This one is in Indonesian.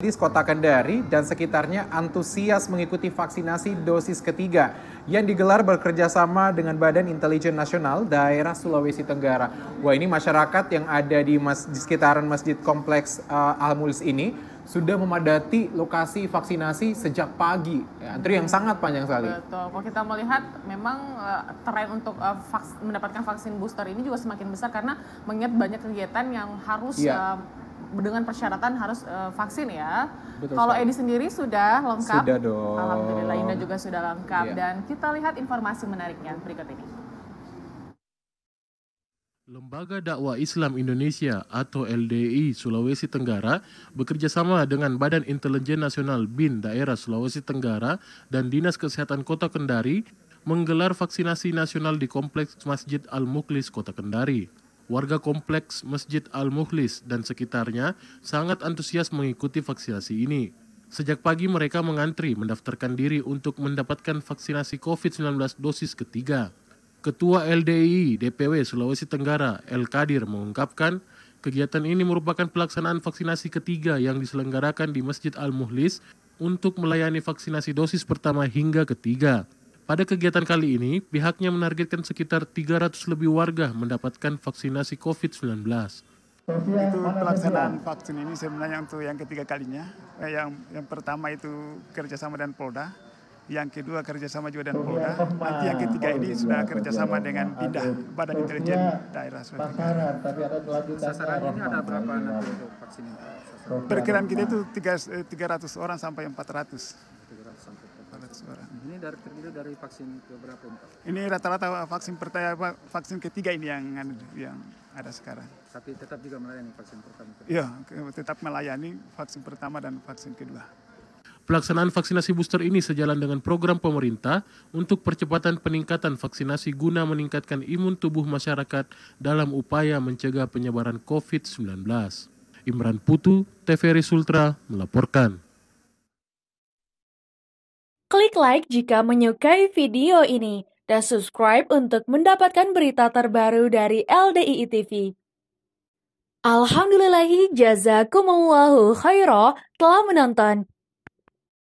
Di Kota Kendari dan sekitarnya antusias mengikuti vaksinasi dosis ketiga yang digelar bekerja sama dengan Badan Intelijen Nasional Daerah Sulawesi Tenggara. Wah ini masyarakat yang ada di, mas, di sekitaran Masjid Kompleks uh, Al Mulis ini sudah memadati lokasi vaksinasi sejak pagi. Ya, antri yang sangat panjang sekali. Betul. Kalau kita melihat memang uh, tren untuk uh, vaks mendapatkan vaksin booster ini juga semakin besar karena mengingat banyak kegiatan yang harus Yeah. Iya. uh, dengan persyaratan harus uh, vaksin ya. Kalau Edi sendiri sudah lengkap. Sudah dong. Alhamdulillah Indah juga sudah lengkap iya. dan kita lihat informasi menariknya berikut ini. Lembaga Dakwah Islam Indonesia atau LDI Sulawesi Tenggara bekerja sama dengan Badan Intelijen Nasional BIN Daerah Sulawesi Tenggara dan Dinas Kesehatan Kota Kendari menggelar vaksinasi nasional di Kompleks Masjid Al-Muklis Kota Kendari. Warga kompleks Masjid Al-Mukhlis dan sekitarnya sangat antusias mengikuti vaksinasi ini. Sejak pagi mereka mengantri mendaftarkan diri untuk mendapatkan vaksinasi COVID-19 dosis ketiga. Ketua LDI DPW Sulawesi Tenggara, El Kadir, mengungkapkan kegiatan ini merupakan pelaksanaan vaksinasi ketiga yang diselenggarakan di Masjid Al-Muhlis untuk melayani vaksinasi dosis pertama hingga ketiga. Pada kegiatan kali ini, pihaknya menargetkan sekitar 300 lebih warga mendapatkan vaksinasi COVID-19. Itu pelaksanaan vaksin ini sebenarnya untuk yang ketiga kalinya. Eh, yang yang pertama itu kerjasama dengan Polda, yang kedua kerjasama juga dengan Polda, nanti yang ketiga ini sudah kerjasama dengan BINDA, Badan Intelijen Daerah Sulawesi Sasaran Sasarannya ini ada berapa nanti untuk vaksin ini? Perkiraan kita itu 300 eh, orang sampai 400. 300 sampai alat suara. Nah, ini dari terdiri dari vaksin berapa Pak? Ini rata-rata vaksin pertama vaksin ketiga ini yang yang ada sekarang. Tapi tetap juga melayani vaksin pertama. Iya, tetap melayani vaksin pertama dan vaksin kedua. Pelaksanaan vaksinasi booster ini sejalan dengan program pemerintah untuk percepatan peningkatan vaksinasi guna meningkatkan imun tubuh masyarakat dalam upaya mencegah penyebaran COVID-19. Imran Putu, TVRI Sultra melaporkan. Klik like jika menyukai video ini dan subscribe untuk mendapatkan berita terbaru dari LDII TV. Alhamdulillahi jazakumullahu khairah telah menonton.